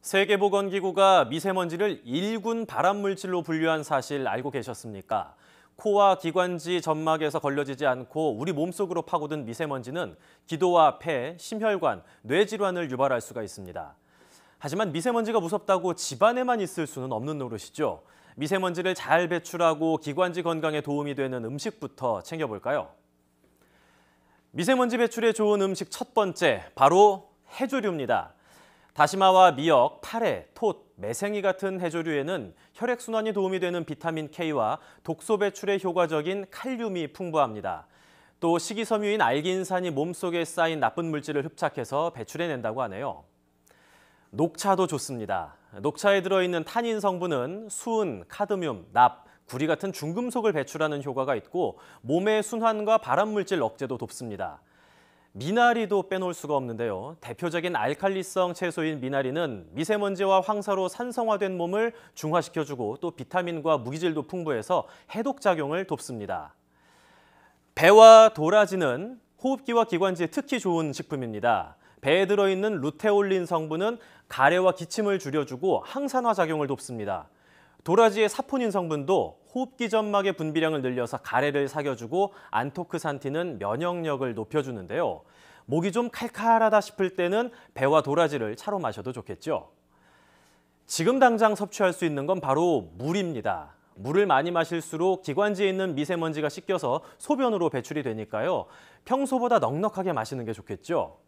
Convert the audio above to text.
세계보건기구가 미세먼지를 일군 발암물질로 분류한 사실 알고 계셨습니까? 코와 기관지 점막에서 걸려지지 않고 우리 몸속으로 파고든 미세먼지는 기도와 폐, 심혈관, 뇌질환을 유발할 수가 있습니다. 하지만 미세먼지가 무섭다고 집안에만 있을 수는 없는 노릇이죠. 미세먼지를 잘 배출하고 기관지 건강에 도움이 되는 음식부터 챙겨볼까요? 미세먼지 배출에 좋은 음식 첫 번째, 바로 해조류입니다. 다시마와 미역, 파래, 톳, 매생이 같은 해조류에는 혈액순환이 도움이 되는 비타민 K와 독소 배출에 효과적인 칼륨이 풍부합니다. 또 식이섬유인 알긴산이 몸속에 쌓인 나쁜 물질을 흡착해서 배출해낸다고 하네요. 녹차도 좋습니다. 녹차에 들어있는 탄인 성분은 수은, 카드뮴, 납, 구리 같은 중금속을 배출하는 효과가 있고 몸의 순환과 발암물질 억제도 돕습니다. 미나리도 빼놓을 수가 없는데요. 대표적인 알칼리성 채소인 미나리는 미세먼지와 황사로 산성화된 몸을 중화시켜주고 또 비타민과 무기질도 풍부해서 해독작용을 돕습니다. 배와 도라지는 호흡기와 기관지에 특히 좋은 식품입니다. 배에 들어있는 루테올린 성분은 가래와 기침을 줄여주고 항산화 작용을 돕습니다. 도라지의 사포닌 성분도 호흡기 점막의 분비량을 늘려서 가래를 사겨주고 안토크산틴은 면역력을 높여주는데요. 목이 좀 칼칼하다 싶을 때는 배와 도라지를 차로 마셔도 좋겠죠. 지금 당장 섭취할 수 있는 건 바로 물입니다. 물을 많이 마실수록 기관지에 있는 미세먼지가 씻겨서 소변으로 배출이 되니까요. 평소보다 넉넉하게 마시는 게 좋겠죠.